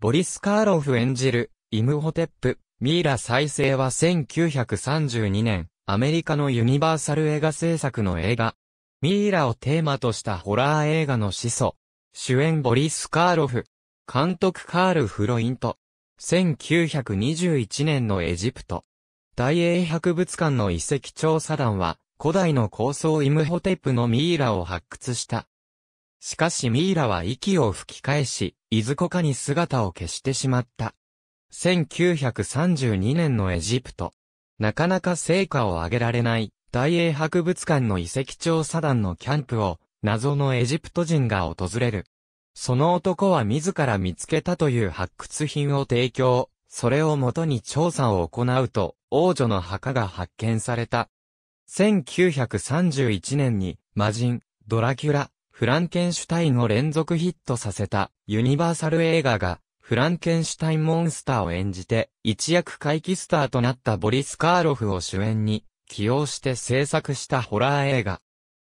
ボリス・カーロフ演じる、イムホテップ、ミイラ再生は1932年、アメリカのユニバーサル映画制作の映画。ミイラをテーマとしたホラー映画の始祖。主演ボリス・カーロフ。監督カール・フロイント。1921年のエジプト。大英博物館の遺跡調査団は、古代の高層イムホテップのミイラを発掘した。しかしミイラは息を吹き返し、いずこかに姿を消してしまった。1932年のエジプト。なかなか成果を上げられない大英博物館の遺跡調査団のキャンプを謎のエジプト人が訪れる。その男は自ら見つけたという発掘品を提供、それをもとに調査を行うと王女の墓が発見された。1931年に魔人、ドラキュラ、フランケンシュタインを連続ヒットさせた、ユニバーサル映画が、フランケンシュタインモンスターを演じて、一躍怪奇スターとなったボリス・カーロフを主演に、起用して制作したホラー映画。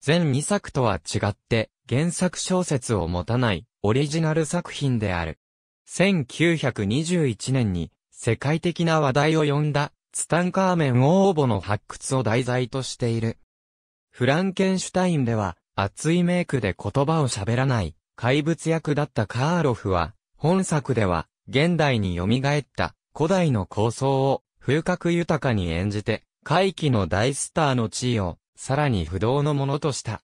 全2作とは違って、原作小説を持たない、オリジナル作品である。1921年に、世界的な話題を呼んだ、ツタンカーメン王墓の発掘を題材としている。フランケンシュタインでは、熱いメイクで言葉を喋らない、怪物役だったカーロフは、本作では、現代に蘇った古代の構想を風格豊かに演じて、怪奇の大スターの地位を、さらに不動のものとした。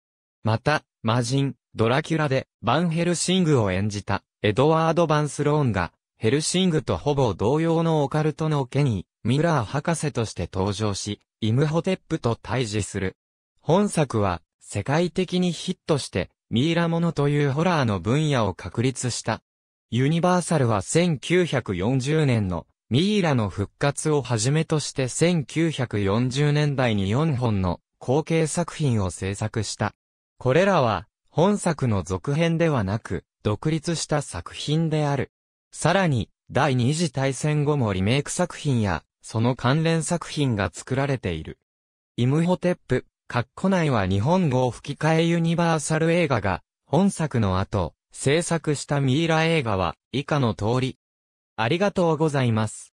また、魔人、ドラキュラで、バンヘルシングを演じた、エドワード・バンスローンが、ヘルシングとほぼ同様のオカルトの家に、ミラー博士として登場し、イムホテップと対峙する。本作は、世界的にヒットして、ミイラモノというホラーの分野を確立した。ユニバーサルは1940年のミイラの復活をはじめとして1940年代に4本の後継作品を制作した。これらは本作の続編ではなく独立した作品である。さらに第二次大戦後もリメイク作品やその関連作品が作られている。イムホテップ、括弧内は日本語を吹き替えユニバーサル映画が、本作の後、制作したミイラ映画は、以下の通り。ありがとうございます。